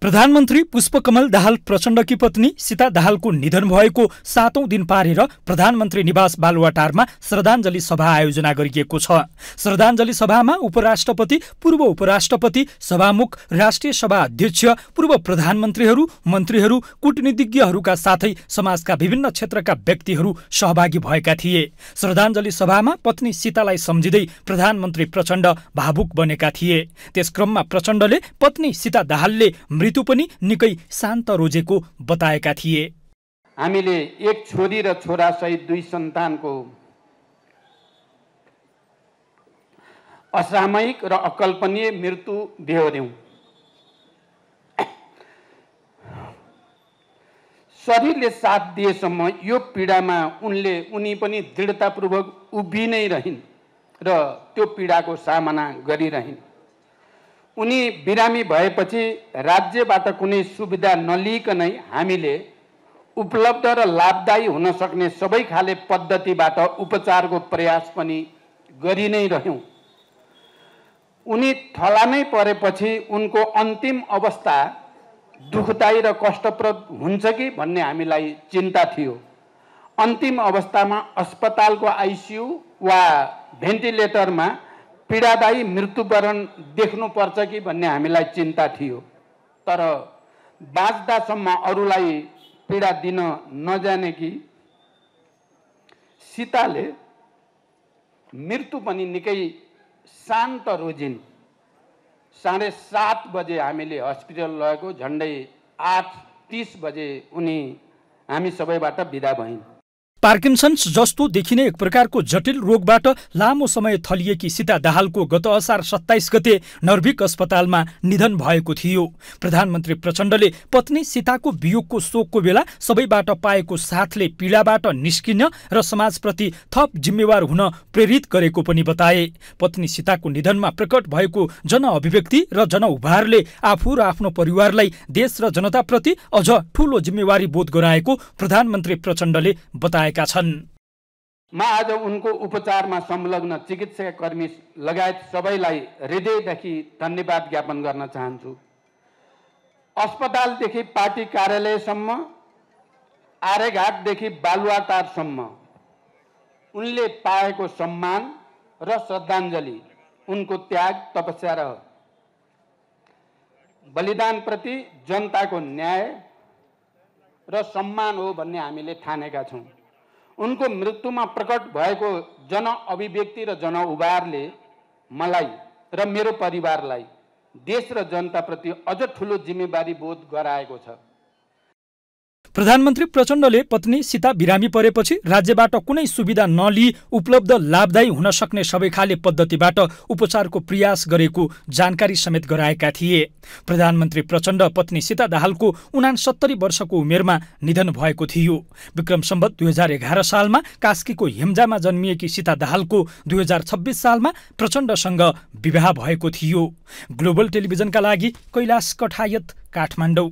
प्रधानमन्त्री पुष्पकमल दाहाल प्रचण्डकी पत्नी सीता दाहालको निधन भएको सातौं दिन पारेर प्रधानमन्त्री निवास बालुवाटारमा श्रद्धाञ्जली सभा आयोजना गरिएको छ श्रद्धाञ्जली सभामा उपराष्ट्रपति पूर्व उपराष्ट्रपति सभामुख राष्ट्रिय सभा अध्यक्ष पूर्व प्रधानमन्त्रीहरू मन्त्रीहरू कूटनीतिज्ञहरूका साथै समाजका विभिन्न क्षेत्रका व्यक्तिहरू सहभागी भएका थिए श्रद्धाञ्जली सभामा पत्नी सीतालाई सम्झिँदै प्रधानमन्त्री प्रचण्ड भावुक बनेका थिए त्यसक्रममा प्रचण्डले पत्नी सीता दाहालले मृत्यु पनि निकै शान्त रोजेको बताएका थिए हामीले एक छोरी र सहित दुई सन्तानको असामयिक र अकल्पनीय मृत्यु बेहोऱ्यौँ शरीरले साथ दिएसम्म यो पीडामा उनले उनी पनि दृढतापूर्वक उभिनै रहन् र त्यो पीडाको सामना गरिरहन् उनी बिरामी भएपछि राज्यबाट कुनै सुविधा नलिइकनै हामीले उपलब्ध र लाभदायी हुन सक्ने सबै खाले पद्धतिबाट उपचारको प्रयास पनि गरि नै रह्यौँ उनी थलानै परेपछि उनको अन्तिम अवस्था दुःखदायी र कष्टप्रद हुन्छ कि भन्ने हामीलाई चिन्ता थियो अन्तिम अवस्थामा अस्पतालको आइसियु वा भेन्टिलेटरमा पीडादायी मृत्युवरण देख्नुपर्छ कि भन्ने हामीलाई चिन्ता थियो तर बाँच्दासम्म अरूलाई पीडा दिन नजाने कि सीताले मृत्यु पनि निकै शान्त रोजिन् साढे सात बजे हामीले हस्पिटल लगेको झन्डै आठ तिस बजे उनी हामी सबैबाट बिदा भइन् पार्किन्सन्स जस्तो देखिने एक प्रकारको जटिल रोगबाट लामो समय थलिएकी सीता दाहालको गत असार सत्ताइस गते नर्भिक अस्पतालमा निधन भएको थियो प्रधानमन्त्री प्रचण्डले पत्नी सीताको वियोगको शोकको बेला सबैबाट पाएको साथले पीडाबाट निस्किन र समाजप्रति थप जिम्मेवार हुन प्रेरित गरेको पनि बताए पत्नी सीताको निधनमा प्रकट भएको जनअभिव्यक्ति र जनउभारले आफू र आफ्नो परिवारलाई देश र जनताप्रति अझ ठूलो जिम्मेवारी बोध गराएको प्रधानमन्त्री प्रचण्डले बताए जनाएका छन् म आज उनको उपचारमा संलग्न चिकित्सा कर्मी लगायत सबैलाई हृदयदेखि धन्यवाद ज्ञापन गर्न चाहन्छु अस्पतालदेखि पार्टी कार्यालयसम्म आर्यघाटदेखि बालुवाटारसम्म उनले पाएको सम्मान र श्रद्धाञ्जली उनको त्याग तपस्या र बलिदानप्रति जनताको न्याय र सम्मान हो भन्ने हामीले ठानेका छौँ उनको मृत्युमा प्रकट भएको अभिव्यक्ति र जन उभारले मलाई र मेरो परिवारलाई देश र जनताप्रति अझ ठुलो जिम्मेवारी बोध गराएको छ प्रधानमन्त्री प्रचण्डले पत्नी सीता बिरामी परेपछि राज्यबाट कुनै सुविधा नलिई उपलब्ध लाभदायी हुन सक्ने सबै खाले पद्धतिबाट उपचारको प्रयास गरेको जानकारी समेत गराएका थिए प्रधानमन्त्री प्रचण्ड पत्नी सीता दाहालको उनासत्तरी वर्षको उमेरमा निधन भएको थियो विक्रम सम्बत दुई हजार एघार सालमा कास्कीको हेम्जामा जन्मिएकी सीता दाहालको दुई हजार छब्बिस सालमा प्रचण्डसँग विवाह भएको थियो ग्लोबल टेलिभिजनका लागि कैलाश कठायत काठमाडौँ